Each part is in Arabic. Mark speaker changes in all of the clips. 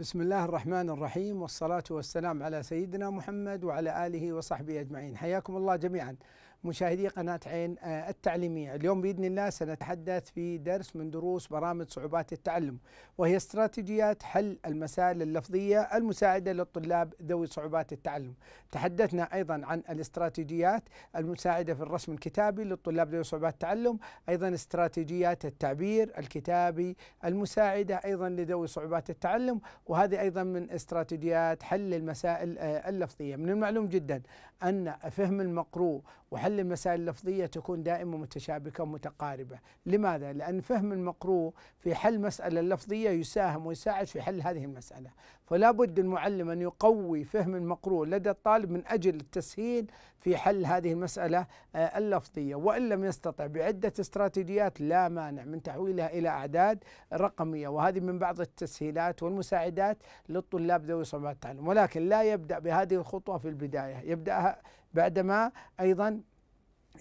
Speaker 1: بسم الله الرحمن الرحيم والصلاة والسلام على سيدنا محمد وعلى آله وصحبه أجمعين حياكم الله جميعا مشاهدي قناة عين آه، التعليمية اليوم بإذن الله سنتحدث في درس من دروس برامج صعوبات التعلم وهي استراتيجيات حل المسائل اللفظية المساعدة للطلاب ذوي صعوبات التعلم تحدثنا أيضا عن الاستراتيجيات المساعدة في الرسم الكتابي للطلاب ذوي صعوبات التعلم أيضا استراتيجيات التعبير الكتابي المساعدة أيضا لذوي صعوبات التعلم وهذه أيضا من استراتيجيات حل المسائل آه، اللفظية من المعلوم جدا أن فهم المقروء وحل هل المسائل اللفظية تكون دائما متشابكة متقاربة لماذا؟ لأن فهم المقروء في حل مسألة اللفظية يساهم ويساعد في حل هذه المسألة فلا بد المعلم أن يقوي فهم المقروء لدى الطالب من أجل التسهيل في حل هذه المسألة آه، اللفظية وإن لم يستطع بعدة استراتيجيات لا مانع من تحويلها إلى أعداد رقمية وهذه من بعض التسهيلات والمساعدات للطلاب ذوي صعوبات التعلم ولكن لا يبدأ بهذه الخطوة في البداية يبدأها بعدما أيضا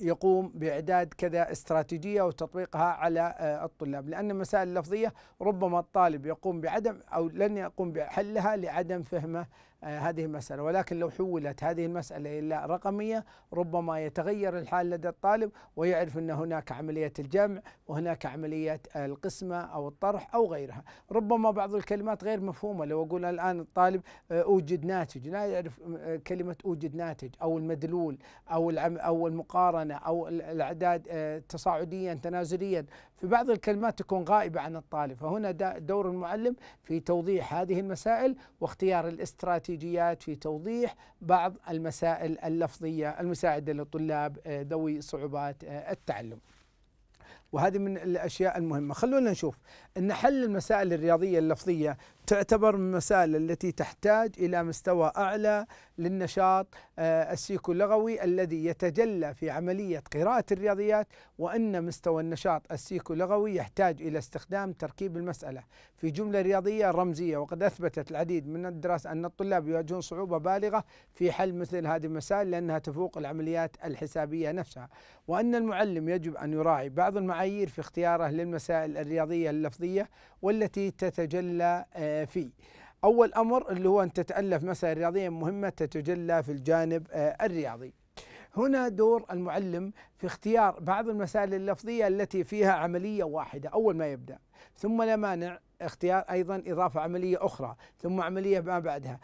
Speaker 1: يقوم باعداد كذا استراتيجيه وتطبيقها على آه، الطلاب لان المسائل اللفظيه ربما الطالب يقوم بعدم او لن يقوم بحلها لعدم فهمه آه، هذه المسألة ولكن لو حولت هذه المسألة إلى رقمية ربما يتغير الحال لدى الطالب ويعرف أن هناك عملية الجمع وهناك عملية القسمة أو الطرح أو غيرها ربما بعض الكلمات غير مفهومة لو أقول الآن الطالب آه، أوجد ناتج لا يعرف آه، كلمة أوجد ناتج أو المدلول أو أو المقارنة أو الأعداد تصاعديا تنازليا في بعض الكلمات تكون غائبة عن الطالب فهنا دور المعلم في توضيح هذه المسائل واختيار الاستراتيجيات في توضيح بعض المسائل اللفظية المساعدة للطلاب آه، ذوي صعوبات آه، التعلم وهذه من الأشياء المهمة خلونا نشوف أن حل المسائل الرياضية اللفظية تعتبر من المسائل التي تحتاج إلى مستوى أعلى للنشاط آه، اللغوي الذي يتجلى في عملية قراءة الرياضيات وأن مستوى النشاط اللغوي يحتاج إلى استخدام تركيب المسألة في جملة رياضية رمزية وقد أثبتت العديد من الدراسة أن الطلاب يواجهون صعوبة بالغة في حل مثل هذه المسائل لأنها تفوق العمليات الحسابية نفسها وأن المعلم يجب أن يراعي بعض المعايير في اختياره للمسائل الرياضية اللفظية الرياضية والتي تتجلى آه، في أول أمر اللي هو أن تتألف مسألة رياضية مهمة تتجلى في الجانب آه، الرياضي هنا دور المعلم في اختيار بعض المسائل اللفظية التي فيها عملية واحدة أول ما يبدأ ثم لا مانع اختيار ايضا اضافه عمليه اخرى ثم عمليه ما بعدها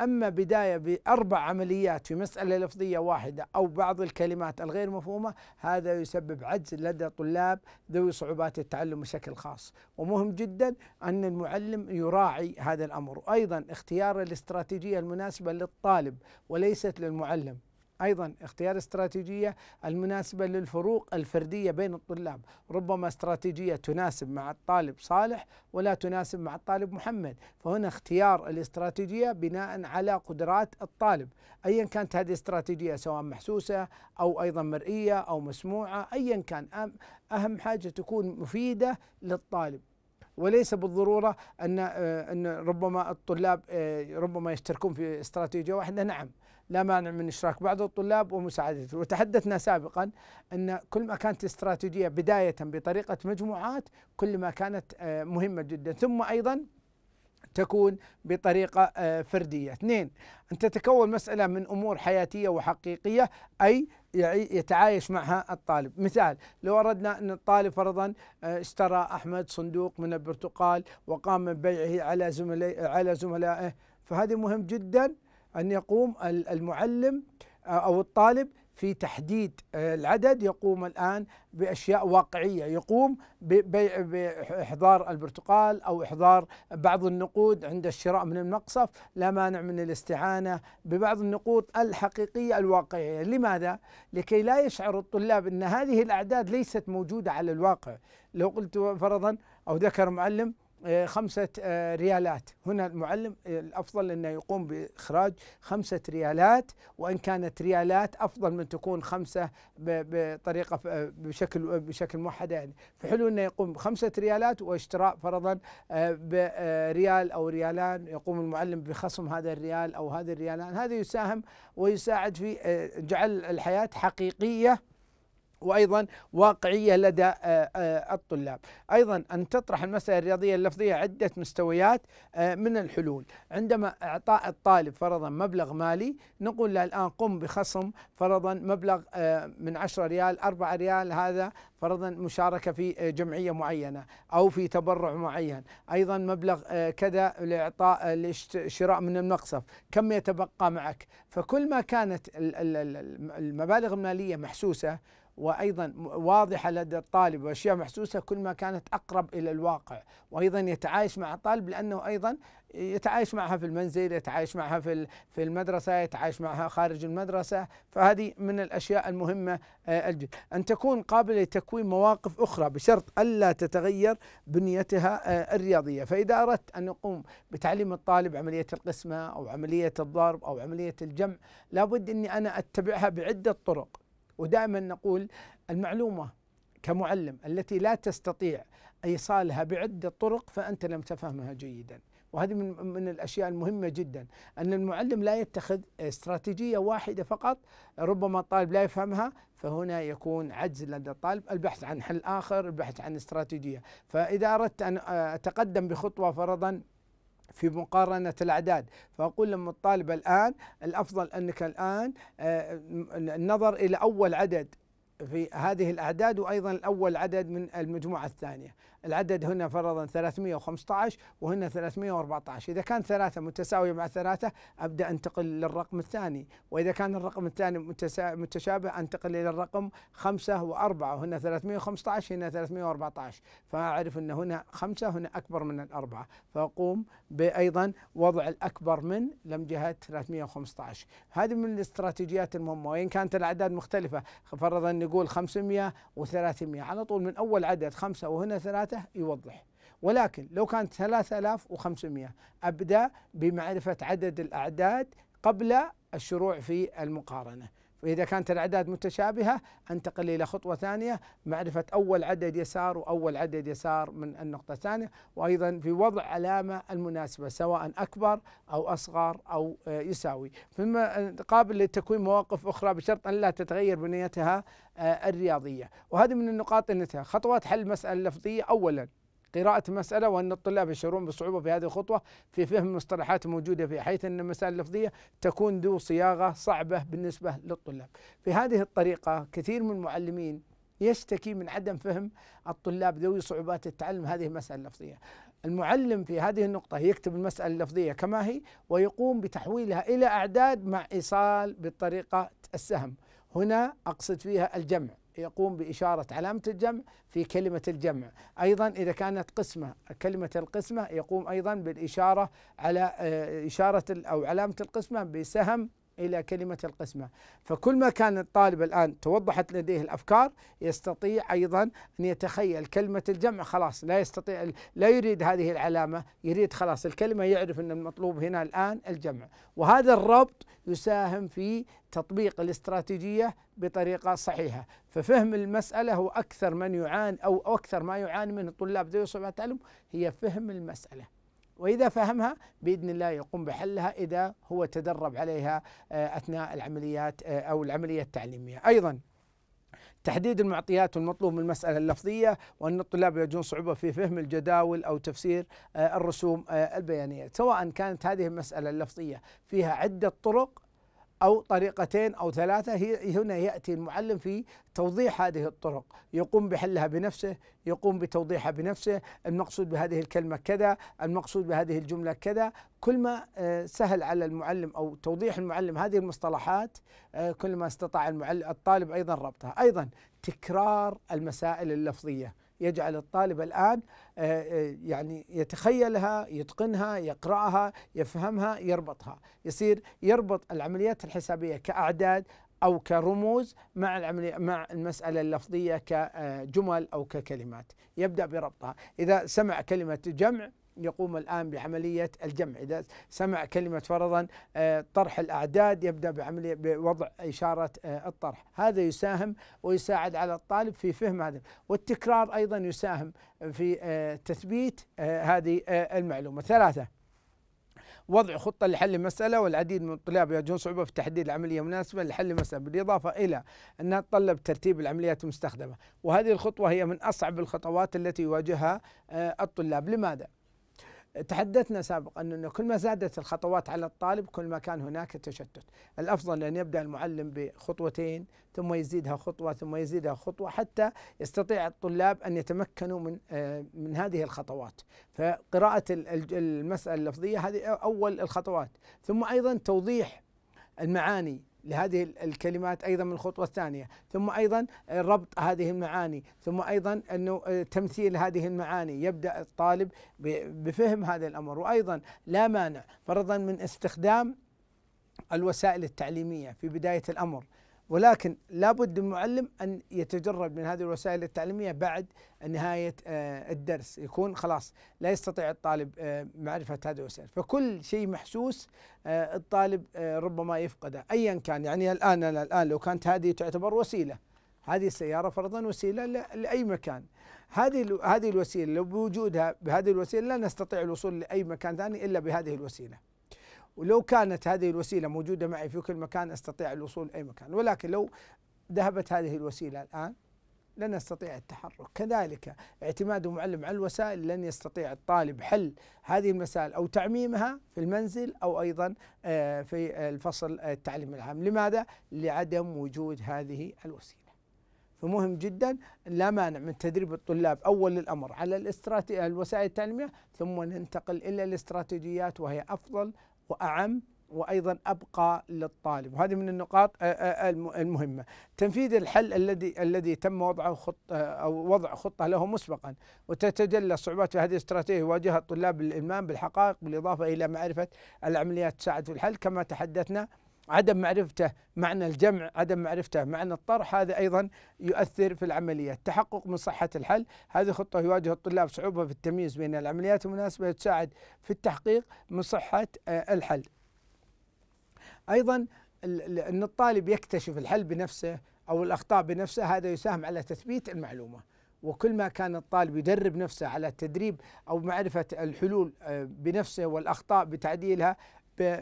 Speaker 1: أما بداية بأربع عمليات في مسألة لفظية واحدة أو بعض الكلمات الغير مفهومة هذا يسبب عجز لدى طلاب ذوي صعوبات التعلم بشكل خاص ومهم جدا أن المعلم يراعي هذا الأمر أيضا اختيار الاستراتيجية المناسبة للطالب وليست للمعلم أيضا اختيار استراتيجية المناسبة للفروق الفردية بين الطلاب ربما استراتيجية تناسب مع الطالب صالح ولا تناسب مع الطالب محمد فهنا اختيار الاستراتيجية بناء على قدرات الطالب أيا كانت هذه الاستراتيجية سواء محسوسة أو أيضا مرئية أو مسموعة أيا كان أهم حاجة تكون مفيدة للطالب وليس بالضروره ان آه، ان ربما الطلاب آه، ربما يشتركون في استراتيجيه واحده نعم لا مانع من اشراك بعض الطلاب ومساعدته وتحدثنا سابقا ان كل ما كانت استراتيجيه بدايه بطريقه مجموعات كل ما كانت آه، مهمه جدا ثم ايضا تكون بطريقة آه، فردية اثنين أن تتكون مسألة من أمور حياتية وحقيقية أي يتعايش معها الطالب مثال لو أردنا أن الطالب فرضا آه، اشترى أحمد صندوق من البرتقال وقام ببيعه على زملائه على زملائه فهذا مهم جدا أن يقوم المعلم آه، أو الطالب في تحديد آه، العدد يقوم الآن بأشياء واقعية يقوم بإحضار البرتقال أو إحضار بعض النقود عند الشراء من المقصف لا مانع من الاستعانة ببعض النقود الحقيقية الواقعية لماذا؟ لكي لا يشعر الطلاب أن هذه الأعداد ليست موجودة على الواقع لو قلت فرضا أو ذكر معلم آه، خمسة آه، ريالات هنا المعلم آه، الأفضل أنه يقوم بإخراج خمسة ريالات وإن كانت ريالات أفضل من تكون خمسة بطريقة بشكل بشكل موحد يعني فحلو أنه يقوم بخمسة ريالات واشتراء فرضا بريال أو ريالان يقوم المعلم بخصم هذا الريال أو هذا الريالان هذا يساهم ويساعد في جعل الحياة حقيقية وايضا واقعيه لدى آه، آه، الطلاب، ايضا ان تطرح المساله الرياضيه اللفظيه عده مستويات آه، من الحلول، عندما اعطاء الطالب فرضا مبلغ مالي نقول له الان قم بخصم فرضا مبلغ من 10 ريال 4 ريال هذا فرضا مشاركه في جمعيه معينه او في تبرع معين، ايضا مبلغ كذا لاعطاء شراء من المقصف، كم يتبقى معك؟ فكل ما كانت المبالغ الماليه محسوسه وايضا واضحه لدى الطالب واشياء محسوسه كل ما كانت اقرب الى الواقع وايضا يتعايش مع الطالب لانه ايضا يتعايش معها في المنزل يتعايش معها في في المدرسه يتعايش معها خارج المدرسه فهذه من الاشياء المهمه آه، ان تكون قابله لتكوين مواقف اخرى بشرط الا تتغير بنيتها آه، الرياضيه فاذا اردت ان نقوم بتعليم الطالب عمليه القسمه او عمليه الضرب او عمليه الجمع لابد اني انا اتبعها بعده طرق ودائما نقول المعلومه كمعلم التي لا تستطيع ايصالها بعده طرق فانت لم تفهمها جيدا وهذه من من الاشياء المهمه جدا ان المعلم لا يتخذ استراتيجيه واحده فقط ربما الطالب لا يفهمها فهنا يكون عجز لدى الطالب البحث عن حل اخر البحث عن استراتيجيه فاذا اردت ان اتقدم بخطوه فرضا في مقارنة الأعداد فأقول للمطالب الآن الأفضل أنك الآن آه، النظر إلى أول عدد في هذه الأعداد وأيضا الأول عدد من المجموعة الثانية العدد هنا فرضا 315 وهنا 314 إذا كان ثلاثة متساوية مع ثلاثة أبدأ أنتقل للرقم الثاني وإذا كان الرقم الثاني متشابه أنتقل إلى الرقم خمسة وأربعة هنا 315 هنا 314 فأعرف أن هنا خمسة هنا أكبر من الأربعة فأقوم بأيضا وضع الأكبر من لم جهة 315 هذه من الاستراتيجيات المهمة وإن كانت الأعداد مختلفة فرضا نقول 500 و300 على طول من أول عدد خمسة وهنا ثلاثة ثلاثة يوضح ولكن لو كانت 3500 أبدأ بمعرفة عدد الأعداد قبل الشروع في المقارنة فإذا كانت الأعداد متشابهة أنتقل إلى خطوة ثانية معرفة أول عدد يسار وأول عدد يسار من النقطة الثانية وأيضا في وضع علامة المناسبة سواء أكبر أو أصغر أو آه، يساوي ثم آه، قابل لتكوين مواقف أخرى بشرط أن لا تتغير بنيتها آه، الرياضية وهذه من النقاط التي خطوات حل المسألة اللفظية أولا قراءة المسألة وأن الطلاب يشعرون بصعوبة في هذه الخطوة في فهم المصطلحات الموجودة فيها حيث أن المسائل اللفظية تكون ذو صياغة صعبة بالنسبة للطلاب في هذه الطريقة كثير من المعلمين يشتكي من عدم فهم الطلاب ذوي صعوبات التعلم هذه المسألة اللفظية المعلم في هذه النقطة يكتب المسألة اللفظية كما هي ويقوم بتحويلها إلى أعداد مع إيصال بالطريقة السهم هنا أقصد فيها الجمع يقوم بإشارة علامة الجمع في كلمة الجمع أيضا إذا كانت قسمة كلمة القسمة يقوم أيضا بالإشارة على آه، إشارة أو علامة القسمة بسهم إلى كلمة القسمة فكل ما كان الطالب الآن توضحت لديه الأفكار يستطيع أيضا أن يتخيل كلمة الجمع خلاص لا يستطيع لا يريد هذه العلامة يريد خلاص الكلمة يعرف أن المطلوب هنا الآن الجمع وهذا الربط يساهم في تطبيق الاستراتيجية بطريقة صحيحة ففهم المسألة هو أكثر من يعاني أو أكثر ما يعاني منه الطلاب ذوي صعوبة التعلم هي فهم المسألة وإذا فهمها بإذن الله يقوم بحلها إذا هو تدرب عليها آه، أثناء العمليات آه، أو العملية التعليمية أيضا تحديد المعطيات والمطلوب من المسألة اللفظية وأن الطلاب يجدون صعوبة في فهم الجداول أو تفسير آه، الرسوم البيانية سواء كانت هذه المسألة اللفظية فيها عدة طرق أو طريقتين أو ثلاثة هي هنا يأتي المعلم في توضيح هذه الطرق يقوم بحلها بنفسه يقوم بتوضيحها بنفسه المقصود بهذه الكلمة كذا المقصود بهذه الجملة كذا كل ما آه، سهل على المعلم أو توضيح المعلم هذه المصطلحات آه، كل ما استطاع المعلم الطالب أيضا ربطها أيضا تكرار المسائل اللفظية يجعل الطالب الآن آه، آه، يعني يتخيلها يتقنها يقرأها يفهمها يربطها يصير يربط العمليات الحسابية كأعداد أو كرموز مع العملية مع المسألة اللفظية كجمل أو ككلمات يبدأ بربطها إذا سمع كلمة جمع يقوم الآن بعملية الجمع إذا سمع كلمة فرضا آه، طرح الأعداد يبدأ بعملية بوضع إشارة آه، الطرح هذا يساهم ويساعد على الطالب في فهم هذا والتكرار أيضا يساهم في آه، تثبيت هذه المعلومة ثلاثة وضع خطة لحل المسألة والعديد من الطلاب يواجهون صعوبة في تحديد العملية المناسبة لحل المسألة بالإضافة إلى أنها تتطلب ترتيب العمليات المستخدمة وهذه الخطوة هي من أصعب الخطوات التي يواجهها الطلاب لماذا؟ تحدثنا سابقا أنه كل ما زادت الخطوات على الطالب كل ما كان هناك تشتت الأفضل أن يبدأ المعلم بخطوتين ثم يزيدها خطوة ثم يزيدها خطوة حتى يستطيع الطلاب أن يتمكنوا من آه، من هذه الخطوات فقراءة المسألة اللفظية هذه أول الخطوات ثم أيضا توضيح المعاني لهذه الكلمات ايضا من الخطوه الثانيه، ثم ايضا آه، ربط هذه المعاني، ثم ايضا انه آه، تمثيل هذه المعاني، يبدا الطالب بفهم هذا الامر، وايضا لا مانع فرضا من استخدام الوسائل التعليميه في بدايه الامر، ولكن لابد المعلم أن يتجرد من هذه الوسائل التعليمية بعد نهاية آه، الدرس يكون خلاص لا يستطيع الطالب آه، معرفة هذه الوسائل فكل شيء محسوس آه، الطالب ربما يفقده أيا كان يعني الآن أنا الآن لو كانت هذه تعتبر وسيلة هذه السيارة فرضا وسيلة لأي مكان هذه هذه الوسيلة بوجودها بهذه الوسيلة لا نستطيع الوصول لأي مكان ثاني إلا بهذه الوسيلة ولو كانت هذه الوسيلة موجودة معي في كل مكان أستطيع الوصول أي مكان ولكن لو ذهبت هذه الوسيلة الآن لن أستطيع التحرك كذلك اعتماد المعلم على الوسائل لن يستطيع الطالب حل هذه المسائل أو تعميمها في المنزل أو أيضا آه، في الفصل التعليم العام لماذا؟ لعدم وجود هذه الوسيلة فمهم جدا لا مانع من تدريب الطلاب اول الامر على الوسائل التعليميه ثم ننتقل الى الاستراتيجيات وهي افضل واعم وايضا ابقى للطالب وهذه من النقاط آه، آه، آه، المهمه تنفيذ الحل الذي الذي تم وضعه خط او وضع خطه له مسبقا وتتجلى صعوبات في هذه الاستراتيجيه يواجهها الطلاب الالمام بالحقائق بالاضافه الى معرفه العمليات تساعد في الحل كما تحدثنا عدم معرفته معنى الجمع عدم معرفته معنى الطرح هذا أيضا يؤثر في العملية التحقق من صحة الحل هذه خطة يواجه الطلاب صعوبة في التمييز بين العمليات المناسبة تساعد في التحقيق من صحة آه، الحل أيضا أن الطالب يكتشف الحل بنفسه أو الأخطاء بنفسه هذا يساهم على تثبيت المعلومة وكل ما كان الطالب يدرب نفسه على التدريب او معرفه الحلول آه، بنفسه والاخطاء بتعديلها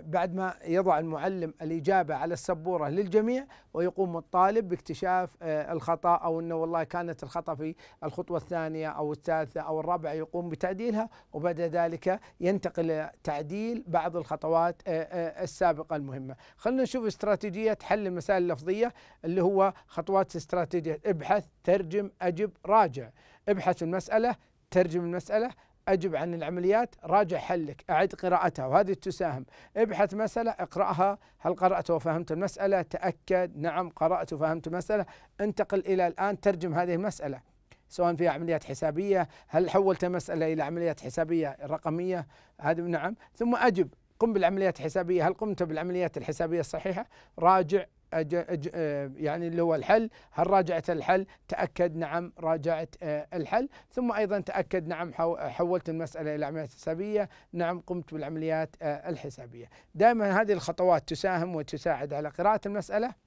Speaker 1: بعد ما يضع المعلم الإجابة على السبورة للجميع ويقوم الطالب باكتشاف آه، الخطأ أو أنه والله كانت الخطأ في الخطوة الثانية أو الثالثة أو الرابعة يقوم بتعديلها وبعد ذلك ينتقل تعديل بعض الخطوات آه، آه، السابقة المهمة خلينا نشوف استراتيجية حل المسائل اللفظية اللي هو خطوات استراتيجية ابحث ترجم أجب راجع ابحث المسألة ترجم المسألة أجب عن العمليات راجع حلك أعد قراءتها وهذه تساهم ابحث مسألة اقرأها هل قرأت وفهمت المسألة تأكد نعم قرأت وفهمت المسألة انتقل إلى الآن ترجم هذه المسألة سواء فيها عمليات حسابية هل حولت مسألة إلى عمليات حسابية رقمية هذا نعم ثم أجب قم بالعمليات الحسابية هل قمت بالعمليات الحسابية الصحيحة راجع أج أج آه، يعني اللي هو الحل هل راجعت الحل تأكد نعم راجعت آه، الحل ثم أيضا تأكد نعم حولت المسألة إلى عمليات حسابية نعم قمت بالعمليات آه، الحسابية دائما هذه الخطوات تساهم وتساعد على قراءة المسألة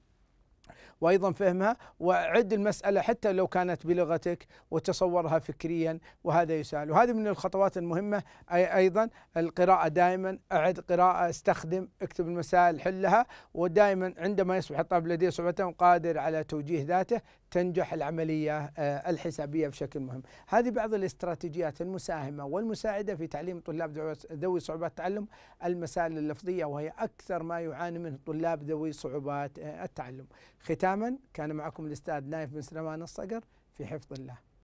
Speaker 1: وايضا فهمها وعد المساله حتى لو كانت بلغتك وتصورها فكريا وهذا يسال وهذه من الخطوات المهمه أي ايضا القراءه دائما اعد قراءه استخدم اكتب المسائل حلها ودائما عندما يصبح الطالب لديه صعوبه قادر على توجيه ذاته تنجح العمليه آه، الحسابيه بشكل مهم. هذه بعض الاستراتيجيات المساهمه والمساعده في تعليم طلاب ذوي صعوبات التعلم المسائل اللفظيه وهي اكثر ما يعاني منه طلاب ذوي صعوبات آه، التعلم. ختام ختاما كان معكم الاستاذ نايف بن سليمان الصقر في حفظ الله